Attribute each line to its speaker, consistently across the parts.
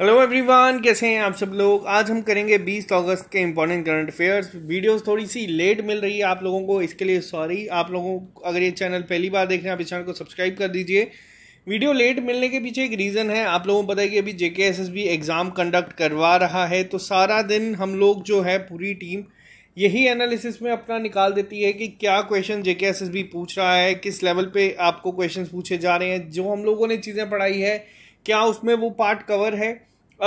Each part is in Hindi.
Speaker 1: हेलो एवरीवन कैसे हैं आप सब लोग आज हम करेंगे 20 अगस्त के इंपॉर्टेंट करंट अफेयर्स वीडियोस थोड़ी सी लेट मिल रही है आप लोगों को इसके लिए सॉरी आप लोगों को अगर ये चैनल पहली बार देख रहे हैं आप इस चैनल को सब्सक्राइब कर दीजिए वीडियो लेट मिलने के पीछे एक रीज़न है आप लोगों को पता है कि अभी जेके एस एग्ज़ाम कंडक्ट करवा रहा है तो सारा दिन हम लोग जो है पूरी टीम यही एनालिसिस में अपना निकाल देती है कि क्या क्वेश्चन जेके एस पूछ रहा है किस लेवल पर आपको क्वेश्चन पूछे जा रहे हैं जो हम लोगों ने चीज़ें पढ़ाई है क्या उसमें वो पार्ट कवर है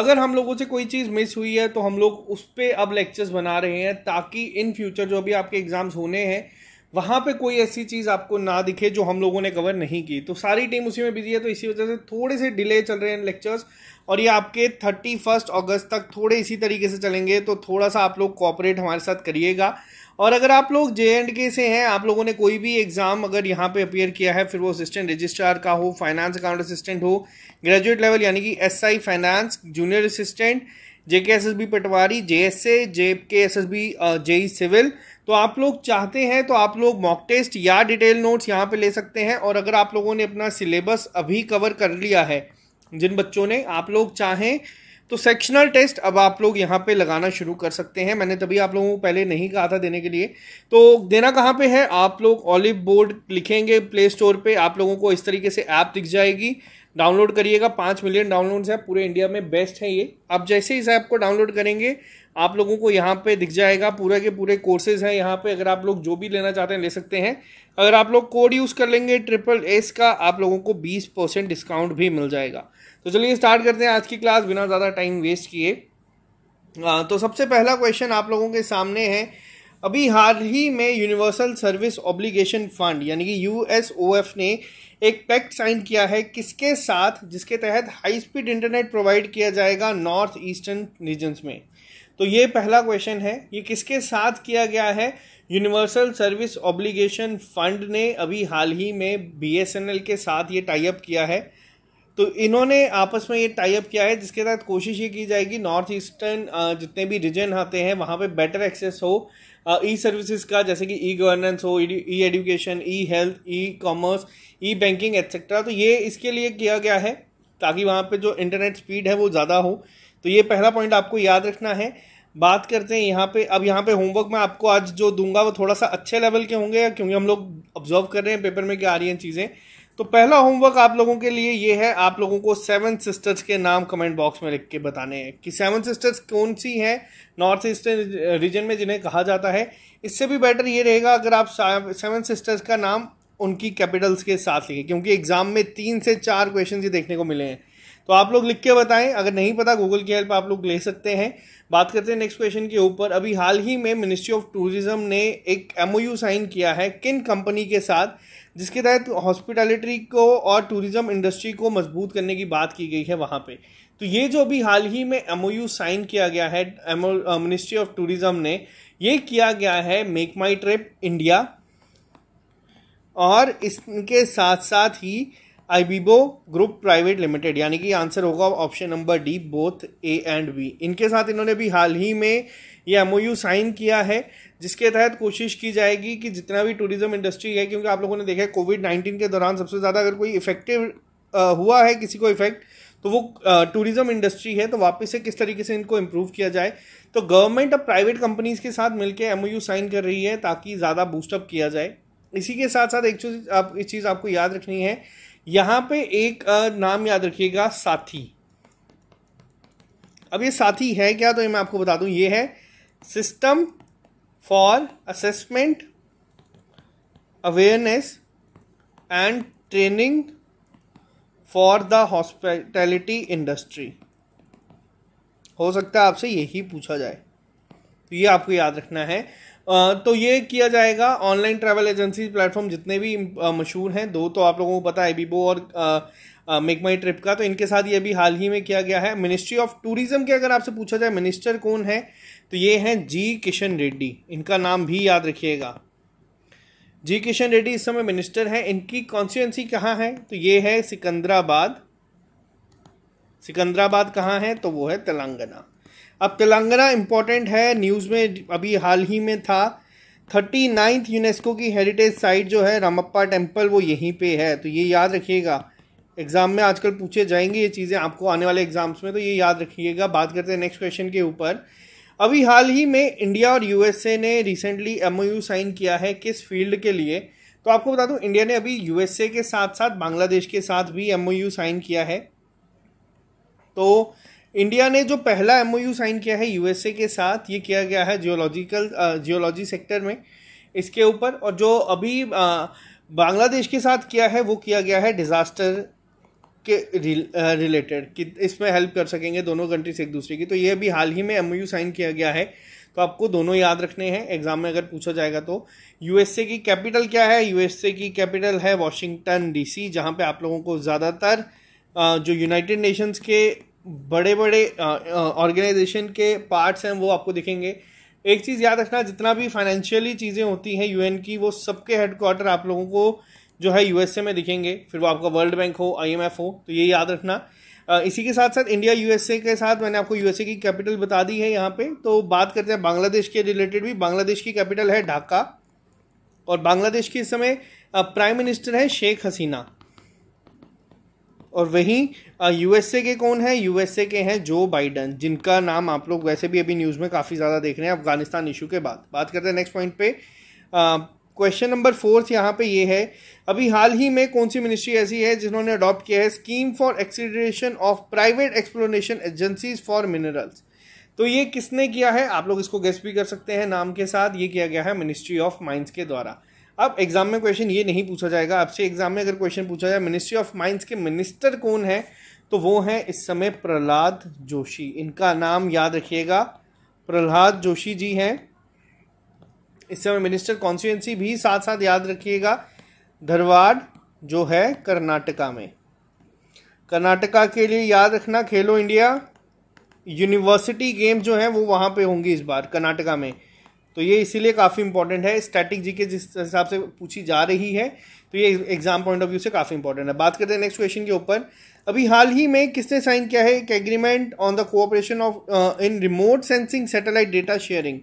Speaker 1: अगर हम लोगों से कोई चीज़ मिस हुई है तो हम लोग उस पर अब लेक्चर्स बना रहे हैं ताकि इन फ्यूचर जो अभी आपके एग्ज़ाम्स होने हैं वहाँ पे कोई ऐसी चीज़ आपको ना दिखे जो हम लोगों ने कवर नहीं की तो सारी टीम उसी में बिजी है तो इसी वजह से थोड़े से डिले चल रहे हैं लेक्चर्स और ये आपके थर्टी फर्स्ट अगस्त तक थोड़े इसी तरीके से चलेंगे तो थोड़ा सा आप लोग कॉपरेट हमारे साथ करिएगा और अगर आप लोग जे एंड के से हैं आप लोगों ने कोई भी एग्ज़ाम अगर यहाँ पे अपेयर किया है फिर वो असिस्टेंट रजिस्ट्रार का हो फाइनेंस अकाउंट असिस्टेंट हो ग्रेजुएट लेवल यानी कि SI finance junior assistant J K S S B patwari J S A J K S S B J E civil तो आप लोग चाहते हैं तो आप लोग मॉक टेस्ट या डिटेल नोट्स यहाँ पर ले सकते हैं और अगर आप लोगों ने अपना सिलेबस अभी कवर कर लिया है जिन बच्चों ने आप लोग चाहें तो सेक्शनल टेस्ट अब आप लोग यहाँ पे लगाना शुरू कर सकते हैं मैंने तभी आप लोगों को पहले नहीं कहा था देने के लिए तो देना कहाँ पे है आप लोग ऑलिव बोर्ड लिखेंगे प्ले स्टोर पे आप लोगों को इस तरीके से ऐप दिख जाएगी डाउनलोड करिएगा पाँच मिलियन डाउनलोड्स है पूरे इंडिया में बेस्ट है ये आप जैसे इस ऐप को डाउनलोड करेंगे आप लोगों को यहाँ पे दिख जाएगा पूरे के पूरे कोर्सेज हैं यहाँ पे अगर आप लोग जो भी लेना चाहते हैं ले सकते हैं अगर आप लोग कोड यूज़ कर लेंगे ट्रिपल एस का आप लोगों को बीस परसेंट डिस्काउंट भी मिल जाएगा तो चलिए स्टार्ट करते हैं आज की क्लास बिना ज़्यादा टाइम वेस्ट किए तो सबसे पहला क्वेश्चन आप लोगों के सामने है अभी हाल ही में यूनिवर्सल सर्विस ऑब्लिगेशन फंड यानी कि यू ने एक पैक्ट साइन किया है किसके साथ जिसके तहत हाई स्पीड इंटरनेट प्रोवाइड किया जाएगा नॉर्थ ईस्टर्न रीजन्स में तो ये पहला क्वेश्चन है ये किसके साथ किया गया है यूनिवर्सल सर्विस ऑब्लिगेशन फंड ने अभी हाल ही में बी के साथ ये टाइप किया है तो इन्होंने आपस में ये टाई अप किया है जिसके तहत कोशिश ये की जाएगी नॉर्थ ईस्टर्न जितने भी रीजन आते हैं वहाँ पे बेटर एक्सेस हो ई सर्विसेज का जैसे कि ई गवर्नेंस हो e education e health e commerce e banking etcetera तो ये इसके लिए किया गया है ताकि वहाँ पे जो इंटरनेट स्पीड है वो ज़्यादा हो तो ये पहला पॉइंट आपको याद रखना है बात करते हैं यहाँ पे अब यहाँ पे होमवर्क मैं आपको आज जो दूंगा वो थोड़ा सा अच्छे लेवल के होंगे क्योंकि हम लोग ऑब्जर्व कर रहे हैं पेपर में क्या आ रही हैं चीज़ें तो पहला होमवर्क आप लोगों के लिए ये है आप लोगों को सेवन सिस्टर्स के नाम कमेंट बॉक्स में लिख के बताने हैं कि सेवन सिस्टर्स कौन सी हैं नॉर्थ ईस्टर्न रीजन में जिन्हें कहा जाता है इससे भी बेटर ये रहेगा अगर आप सेवन सिस्टर्स का नाम उनकी कैपिटल्स के साथ लिखें क्योंकि एग्जाम में तीन से चार क्वेश्चन ये देखने को मिले हैं तो आप लोग लिख के बताएं अगर नहीं पता गूगल की हेल्प आप लोग ले सकते हैं बात करते हैं नेक्स्ट क्वेश्चन के ऊपर अभी हाल ही में मिनिस्ट्री ऑफ टूरिज्म ने एक एमओयू साइन किया है किन कंपनी के साथ जिसके तहत हॉस्पिटैलिटी को और टूरिज़्म इंडस्ट्री को मजबूत करने की बात की गई है वहाँ पे तो ये जो अभी हाल ही में एम साइन किया गया है मिनिस्ट्री ऑफ टूरिज़्म ने ये किया गया है मेक माई ट्रिप इंडिया और इसके साथ साथ ही आईबीबो ग्रुप प्राइवेट लिमिटेड यानी कि आंसर होगा option number D both A and B इनके साथ इन्होंने भी हाल ही में ये एम साइन किया है जिसके तहत कोशिश की जाएगी कि जितना भी टूरिज्म इंडस्ट्री है क्योंकि आप लोगों ने देखा है कोविड नाइन्टीन के दौरान सबसे ज़्यादा अगर कोई इफेक्टिव हुआ है किसी को इफेक्ट तो वो टूरिज्म इंडस्ट्री है तो वापस से किस तरीके से इनको इम्प्रूव किया जाए तो गवर्नमेंट अब प्राइवेट कंपनीज के साथ मिलकर एम साइन कर रही है ताकि ज़्यादा बूस्टअप किया जाए इसी के साथ साथ एक चीज़ आप एक चीज़ आपको याद रखनी है यहां पे एक नाम याद रखिएगा साथी अब ये साथी है क्या तो ये मैं आपको बता दूं ये है system for assessment awareness and training for the hospitality industry हो सकता है आपसे यही पूछा जाए तो ये आपको याद रखना है तो ये किया जाएगा ऑनलाइन ट्रैवल एजेंसी प्लेटफॉर्म जितने भी मशहूर हैं दो तो आप लोगों को पता है बीबो और मेक माई ट्रिप का तो इनके साथ ये भी हाल ही में किया गया है मिनिस्ट्री ऑफ टूरिज्म के अगर आपसे पूछा जाए मिनिस्टर कौन है तो ये हैं जी किशन रेड्डी इनका नाम भी याद रखिएगा जी किशन रेड्डी इस समय मिनिस्टर हैं इनकी कॉन्स्टिटेंसी कहाँ है तो ये है सिकंदराबाद सिकंदराबाद कहाँ है तो वो है तेलंगाना अब तेलंगाना इम्पोर्टेंट है न्यूज़ में अभी हाल ही में था थर्टी नाइन्थ यूनेस्को की हेरिटेज साइट जो है रामप्पा टेम्पल वो यहीं पे है तो ये याद रखिएगा एग्ज़ाम में आजकल पूछे जाएंगे ये चीज़ें आपको आने वाले एग्ज़ाम्स में तो ये याद रखिएगा बात करते हैं नेक्स्ट क्वेश्चन के ऊपर अभी हाल ही में इंडिया और यूएसए ने रिसेंटली एम साइन किया है किस फील्ड के लिए तो आपको बता दूं इंडिया ने अभी यूएसए के साथ साथ बांग्लादेश के साथ भी एम साइन किया है तो इंडिया ने जो पहला एम साइन किया है यूएसए के साथ ये किया गया है जियोलॉजिकल जियोलॉजी सेक्टर में इसके ऊपर और जो अभी बांग्लादेश के साथ किया है वो किया गया है डिज़ास्टर के रिलेटेड कि इसमें हेल्प कर सकेंगे दोनों कंट्रीज एक दूसरे की तो ये अभी हाल ही में एम साइन किया गया है तो आपको दोनों याद रखने हैं एग्जाम में अगर पूछा जाएगा तो यूएसए की कैपिटल क्या है यूएसए की कैपिटल है वॉशिंगटन डीसी जहाँ पे आप लोगों को ज़्यादातर जो यूनाइटेड नेशंस के बड़े बड़े ऑर्गेनाइजेशन के पार्ट्स हैं वो आपको दिखेंगे एक चीज़ याद रखना जितना भी फाइनेंशियली चीज़ें होती हैं यूएन की वो सबके हेडक्वार्टर आप लोगों को जो है यूएसए में दिखेंगे फिर वो आपका वर्ल्ड बैंक हो आईएमएफ हो तो ये याद रखना इसी के साथ साथ इंडिया यूएसए के साथ मैंने आपको यूएसए की कैपिटल बता दी है यहाँ पे तो बात करते हैं बांग्लादेश के रिलेटेड भी बांग्लादेश की कैपिटल है ढाका और बांग्लादेश के इस समय प्राइम मिनिस्टर है शेख हसीना और वहीं यूएसए के कौन है यूएसए के हैं जो बाइडन जिनका नाम आप लोग वैसे भी अभी न्यूज़ में काफ़ी ज़्यादा देख रहे हैं अफगानिस्तान इशू के बाद बात करते हैं नेक्स्ट पॉइंट पे क्वेश्चन नंबर फोर्थ यहाँ पे ये है अभी हाल ही में कौन सी मिनिस्ट्री ऐसी है जिन्होंने अडॉप्ट किया है scheme for accreditation of private exploration agencies for minerals तो ये किसने किया है आप लोग इसको गेस्ट भी कर सकते हैं नाम के साथ ये किया गया है मिनिस्ट्री ऑफ माइंस के द्वारा अब एग्ज़ाम में क्वेश्चन ये नहीं पूछा जाएगा आपसे एग्ज़ाम में अगर क्वेश्चन पूछा जाए मिनिस्ट्री ऑफ माइंस के मिनिस्टर कौन है तो वो हैं इस समय प्रहलाद जोशी इनका नाम याद रखिएगा प्रहलाद जोशी जी हैं इस समय मिनिस्टर कॉन्स्टिट्यूंसी भी साथ साथ याद रखिएगा धरवाड़ जो है कर्नाटका में कर्नाटका के लिए याद रखना खेलो इंडिया यूनिवर्सिटी गेम जो है वो वहाँ पे होंगी इस बार कर्नाटका में तो ये इसीलिए काफ़ी इंपॉर्टेंट है स्टैटिक जी के जिस हिसाब से पूछी जा रही है तो ये एग्जाम पॉइंट ऑफ व्यू से काफ़ी इंपॉर्टेंट है बात करते हैं नेक्स्ट क्वेश्चन के ऊपर अभी हाल ही में किसने साइन किया है एक agreement on the cooperation of in remote sensing satellite data sharing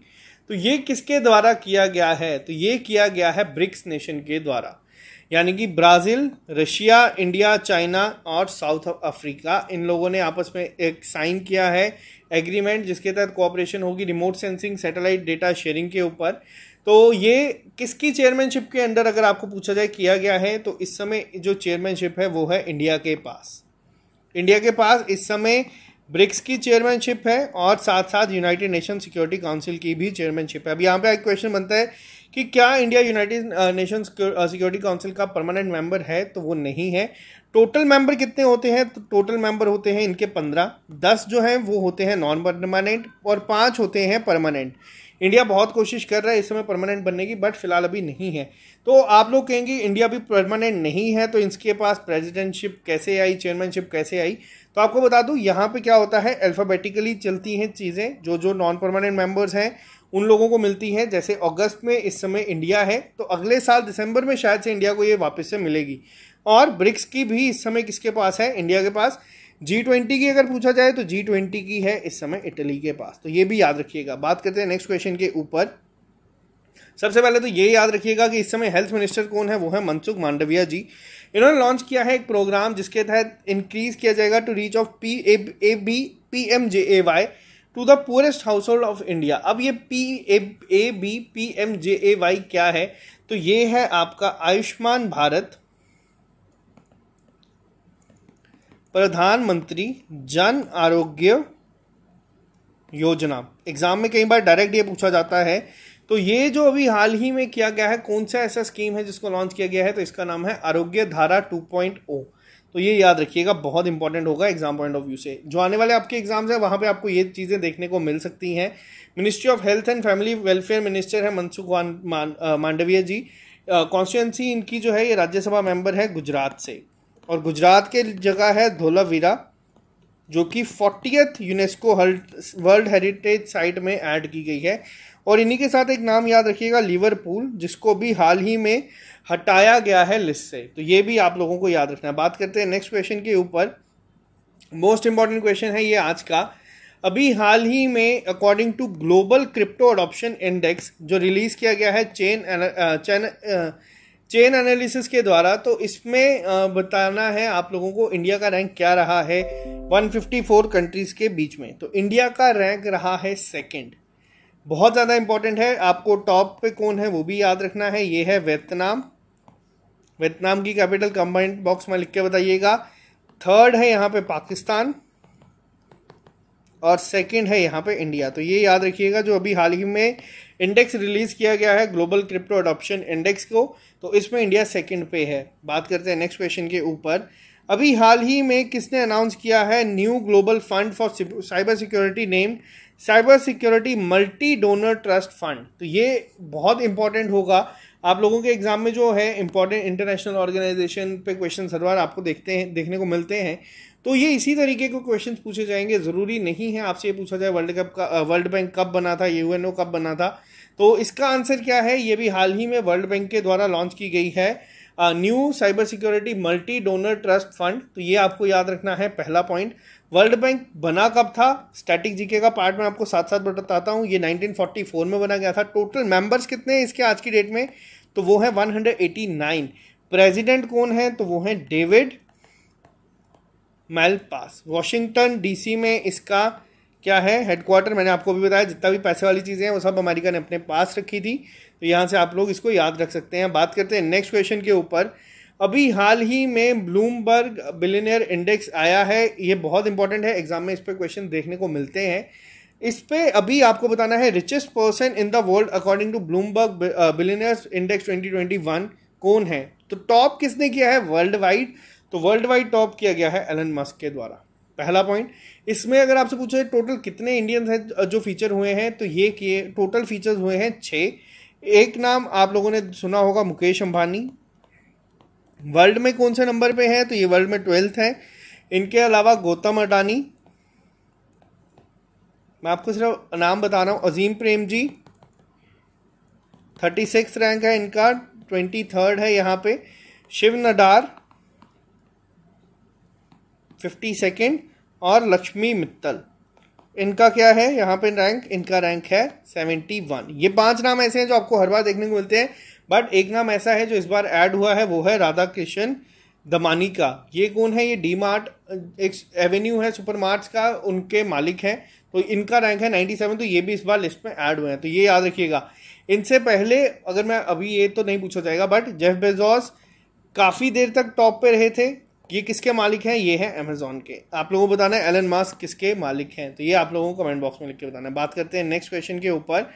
Speaker 1: तो ये किसके द्वारा किया गया है तो ये किया गया है ब्रिक्स नेशन के द्वारा यानी कि ब्राज़ील रशिया इंडिया चाइना और साउथ अफ्रीका इन लोगों ने आपस में एक साइन किया है एग्रीमेंट जिसके तहत कोऑपरेशन होगी remote sensing satellite data sharing के ऊपर तो ये किसकी चेयरमैनशिप के अंडर अगर आपको पूछा जाए किया गया है तो इस समय जो चेयरमैनशिप है वो है इंडिया के पास इंडिया के पास इस समय ब्रिक्स की चेयरमैनशिप है और साथ साथ यूनाइटेड नेशन सिक्योरिटी काउंसिल की भी चेयरमैनशिप है अब यहाँ पे एक क्वेश्चन बनता है कि क्या India United Nation Security Council का परमानेंट मेंबर है तो वो नहीं है टोटल मेंबर कितने होते हैं तो टोटल मेंबर होते हैं इनके पंद्रह दस जो हैं वो होते हैं नॉन परमानेंट और पाँच होते हैं परमानेंट इंडिया बहुत कोशिश कर रहा है इस समय परमानेंट बनने की बट फिलहाल अभी नहीं है तो आप लोग कहेंगे इंडिया भी परमानेंट नहीं है तो इसके पास प्रेसिडेंटशिप कैसे आई चेयरमैनशिप कैसे आई तो आपको बता दूँ यहाँ पे क्या होता है अल्फ़ाबेटिकली चलती हैं चीज़ें जो जो नॉन परमानेंट मेंबर्स हैं उन लोगों को मिलती है जैसे अगस्त में इस समय इंडिया है तो अगले साल दिसंबर में शायद से इंडिया को ये वापस से मिलेगी और ब्रिक्स की भी इस समय किसके पास है इंडिया के पास जी ट्वेंटी की अगर पूछा जाए तो जी ट्वेंटी की है इस समय इटली के पास तो ये भी याद रखिएगा बात करते हैं नेक्स्ट क्वेश्चन के ऊपर सबसे पहले तो ये याद रखिएगा कि इस समय हेल्थ मिनिस्टर कौन है वो है मनसुख मांडविया जी इन्होंने लॉन्च किया है एक प्रोग्राम जिसके तहत इंक्रीज किया जाएगा to reach of P A B P M J A Y to the poorest household of India अब ये P A A B P M J A Y क्या है तो ये है आपका आयुष्मान भारत प्रधानमंत्री जन आरोग्य योजना एग्जाम में कई बार डायरेक्ट ये पूछा जाता है तो ये जो अभी हाल ही में किया गया है कौन सा ऐसा स्कीम है जिसको लॉन्च किया गया है तो इसका नाम है आरोग्य धारा 2.0 तो ये याद रखिएगा बहुत इंपॉर्टेंट होगा एग्जाम पॉइंट ऑफ व्यू से जो आने वाले आपके एग्जाम्स हैं वहाँ पे आपको ये चीज़ें देखने को मिल सकती हैं ministry of health and family welfare minister है मनसुख मान, मांडविया जी कॉन्स्टिट्यूंसी इनकी जो है ये राज्यसभा मेंबर है गुजरात से और गुजरात के जगह है धोलावीरा जो कि fortieth UNESCO world heritage site में ऐड की गई है और इन्हीं के साथ एक नाम याद रखिएगा लिवरपूल जिसको भी हाल ही में हटाया गया है लिस्ट से तो ये भी आप लोगों को याद रखना है बात करते हैं नेक्स्ट क्वेश्चन के ऊपर मोस्ट इंपॉर्टेंट क्वेश्चन है ये आज का अभी हाल ही में according to global crypto adoption index जो रिलीज किया गया है चेन चेन चेन एनालिसिस के द्वारा तो इसमें uh, बताना है आप लोगों को इंडिया का रैंक क्या रहा है 154 कंट्रीज के बीच में तो इंडिया का रैंक रहा है सेकंड बहुत ज़्यादा इंपॉर्टेंट है आपको टॉप पे कौन है वो भी याद रखना है ये है वियतनाम वियतनाम की कैपिटल कंबाइंड बॉक्स में लिख के बताइएगा थर्ड है यहाँ पे पाकिस्तान और सेकंड है यहाँ पे इंडिया तो ये याद रखिएगा जो अभी हाल ही में इंडेक्स रिलीज़ किया गया है ग्लोबल क्रिप्टो अडोप्शन इंडेक्स को तो इसमें इंडिया सेकंड पे है बात करते हैं नेक्स्ट क्वेश्चन के ऊपर अभी हाल ही में किसने अनाउंस किया है new global fund for cyber security name cyber security multi donor trust fund तो ये बहुत इंपॉर्टेंट होगा आप लोगों के एग्जाम में जो है इंपॉर्टेंट इंटरनेशनल ऑर्गेनाइजेशन पे क्वेश्चन हर बार आपको देखते हैं देखने को मिलते हैं तो ये इसी तरीके के क्वेश्चन पूछे जाएंगे ज़रूरी नहीं है आपसे ये पूछा जाए वर्ल्ड कप का वर्ल्ड बैंक कब बना था यू कब बना था तो इसका आंसर क्या है ये भी हाल ही में वर्ल्ड बैंक के द्वारा लॉन्च की गई है new cyber security multi donor trust fund तो ये आपको याद रखना है पहला पॉइंट वर्ल्ड बैंक बना कब था स्टैटिक जीके का पार्ट मैं आपको साथ साथ बताता हूँ ये 1944 में बना गया था टोटल मेंबर्स कितने हैं इसके आज की डेट में तो वो है 189 प्रेसिडेंट कौन है तो वो है डेविड मेलपास वॉशिंगटन डीसी में इसका क्या है हेडक्वार्टर मैंने आपको भी बताया जितना भी पैसे वाली चीज़ें हैं वो सब अमेरिका ने अपने पास रखी थी तो यहाँ से आप लोग इसको याद रख सकते हैं बात करते हैं नेक्स्ट क्वेश्चन के ऊपर अभी हाल ही में ब्लूमबर्ग बिलिनियर इंडेक्स आया है ये बहुत इंपॉर्टेंट है एग्जाम में इस पर क्वेश्चन देखने को मिलते हैं इस पर अभी आपको बताना है richest person in the world according to Bloomberg billionaires index 2021 कौन है तो टॉप किसने किया है वर्ल्ड वाइड तो वर्ल्ड वाइड टॉप किया गया है एलन मस्क के द्वारा पहला पॉइंट इसमें अगर आपसे पूछो टोटल कितने इंडियंस हैं जो फीचर हुए हैं तो ये किए टोटल फीचर्स हुए हैं छः एक नाम आप लोगों ने सुना होगा मुकेश अंबानी वर्ल्ड में कौन से नंबर पे है तो ये वर्ल्ड में ट्वेल्थ है इनके अलावा गौतम अडानी मैं आपको सिर्फ नाम बता रहा हूँ Azim Premji thirty six rank है इनका ट्वेंटी थर्ड है यहाँ पे शिव नडार फिफ्टी सेकेंड और लक्ष्मी मित्तल इनका क्या है यहाँ पे रैंक इनका रैंक है सेवेंटी वन ये पांच नाम ऐसे हैं जो आपको हर बार देखने को मिलते हैं बट एक नाम ऐसा है जो इस बार ऐड हुआ है वो है राधा कृष्ण दमानी का ये कौन है ये डी मार्ट एक एवेन्यू है सुपर मार्ट्स का उनके मालिक हैं तो इनका रैंक है नाइन्टी सेवन तो ये भी इस बार लिस्ट में ऐड हुए हैं तो ये याद रखिएगा इनसे पहले अगर मैं अभी ये तो नहीं पूछा जाएगा बट जेफ बेजॉस काफ़ी देर तक टॉप पे रहे थे ये किसके मालिक हैं ये है अमेजोन के आप लोगों को बताना है एलन मास्क किसके मालिक हैं तो ये आप लोगों को कमेंट बॉक्स में लिख के बताना है बात करते हैं नेक्स्ट क्वेश्चन के ऊपर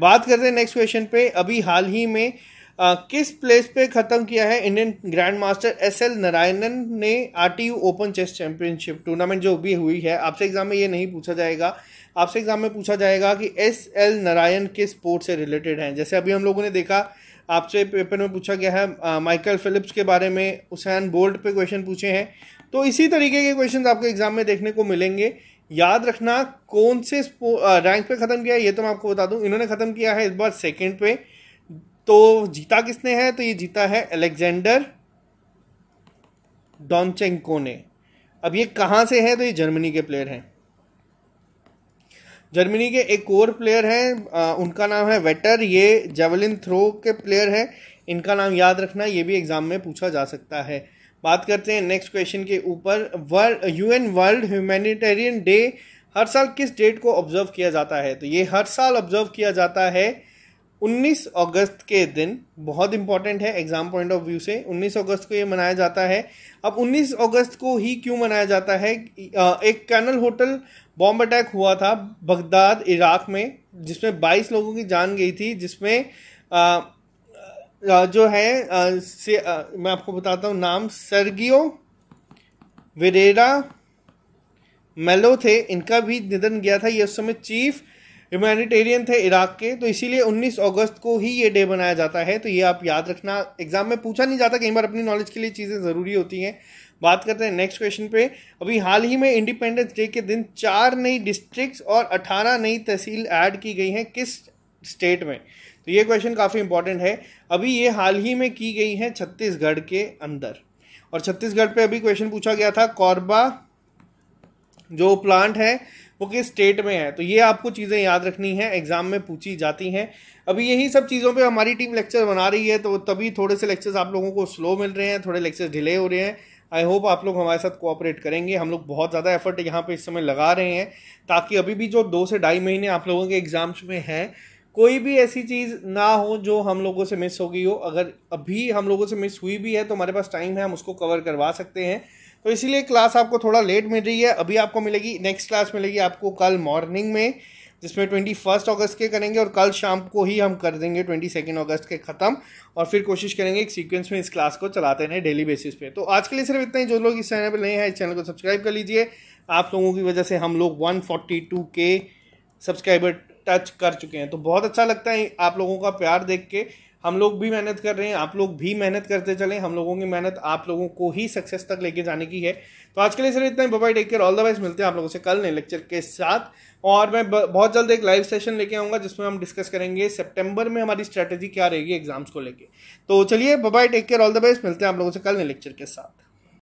Speaker 1: बात करते हैं नेक्स्ट क्वेश्चन पे अभी हाल ही में आ, किस प्लेस पे ख़त्म किया है Indian grand master S L Narayanan ने R T U open chess championship tournament जो भी हुई है आपसे एग्जाम में ये नहीं पूछा जाएगा आपसे एग्जाम में पूछा जाएगा कि एस एल नारायण किस स्पोर्ट से रिलेटेड हैं जैसे अभी हम लोगों ने देखा आपसे पेपर में पूछा गया है माइकल फिलिप्स के बारे में उसैन बोल्ट पे क्वेश्चन पूछे हैं तो इसी तरीके के क्वेश्चन आपको एग्जाम में देखने को मिलेंगे याद रखना कौन से रैंक पे ख़त्म किया है ये तो मैं आपको बता दूं इन्होंने ख़त्म किया है इस बार सेकंड पे तो जीता किसने है तो ये जीता है अलेक्जेंडर डॉनचेंको ने अब ये कहाँ से है तो ये जर्मनी के प्लेयर हैं जर्मनी के एक और प्लेयर हैं उनका नाम है वेटर ये जेवलिन थ्रो के प्लेयर हैं इनका नाम याद रखना ये भी एग्ज़ाम में पूछा जा सकता है बात करते हैं नेक्स्ट क्वेश्चन के ऊपर world you world humanitarian day हर साल किस डेट को ऑब्जर्व किया जाता है तो ये हर साल ऑब्जर्व किया जाता है 19 अगस्त के दिन बहुत इंपॉर्टेंट है एग्जाम पॉइंट ऑफ व्यू से 19 अगस्त को ये मनाया जाता है अब 19 अगस्त को ही क्यों मनाया जाता है एक कैनल होटल बॉम्ब अटैक हुआ था बगदाद इराक में जिसमें 22 लोगों की जान गई थी जिसमें जो है से मैं आपको बताता हूँ नाम सर्गियो वेरेरा मेलो थे इनका भी निधन गया था ये उस समय चीफ ह्यूमैनिटेरियन थे इराक के तो इसीलिए 19 अगस्त को ही ये डे मनाया जाता है तो ये आप याद रखना एग्जाम में पूछा नहीं जाता कई बार अपनी नॉलेज के लिए चीज़ें ज़रूरी होती हैं बात करते हैं नेक्स्ट क्वेश्चन पे अभी हाल ही में इंडिपेंडेंस डे के दिन चार नई डिस्ट्रिक्ट और अठारह नई तहसील ऐड की गई हैं किस स्टेट में तो ये क्वेश्चन काफ़ी इंपॉर्टेंट है अभी ये हाल ही में की गई हैं छत्तीसगढ़ के अंदर और छत्तीसगढ़ पे अभी क्वेश्चन पूछा गया था कौरबा जो प्लांट है वो किस स्टेट में है तो ये आपको चीज़ें याद रखनी है एग्ज़ाम में पूछी जाती हैं अभी यही सब चीज़ों पे हमारी टीम लेक्चर बना रही है तो तभी थोड़े से लेक्चर्स आप लोगों को स्लो मिल रहे हैं थोड़े लेक्चर्स डिले हो रहे हैं आई होप आप लोग हमारे साथ कोऑपरेट करेंगे हम लोग बहुत ज़्यादा एफर्ट यहाँ पर इस समय लगा रहे हैं ताकि अभी भी जो दो से ढाई महीने आप लोगों के एग्ज़ाम्स में हैं कोई भी ऐसी चीज़ ना हो जो हम लोगों से मिस हो गई हो अगर अभी हम लोगों से मिस हुई भी है तो हमारे पास टाइम है हम उसको कवर करवा सकते हैं तो इसीलिए क्लास आपको थोड़ा लेट मिल रही है अभी आपको मिलेगी नेक्स्ट क्लास मिलेगी आपको कल मॉर्निंग में जिसमें ट्वेंटी फर्स्ट अगस्त के करेंगे और कल शाम को ही हम कर देंगे ट्वेंटी सेकेंड अगस्त के ख़त्म और फिर कोशिश करेंगे एक सीक्वेंस में इस क्लास को चलाते रहें डेली बेसिस पे तो आज के लिए सिर्फ इतना ही जो लोग इस चैनल पर नए हैं इस चैनल को सब्सक्राइब कर लीजिए आप लोगों की वजह से हम लोग वन फोर्टी टू के सब्सक्राइबर टच कर चुके हैं तो बहुत अच्छा लगता है आप लोगों का प्यार देख के हम लोग भी मेहनत कर रहे हैं आप लोग भी मेहनत करते चलें हम लोगों की मेहनत आप लोगों को ही सक्सेस तक लेके जाने की है तो आज के लिए सर इतना ही bye bye take care all the best मिलते हैं आप लोगों से कल नए लेक्चर के साथ और मैं बहुत जल्द एक लाइव सेशन लेके आऊँगा जिसमें हम डिस्कस करेंगे सेप्टेम्बर में हमारी स्ट्रैटेजी क्या रहेगी एग्जाम्स को लेकर तो चलिए bye bye take care all the best मिलते हैं आप लोगों से कल नए लेक्चर के साथ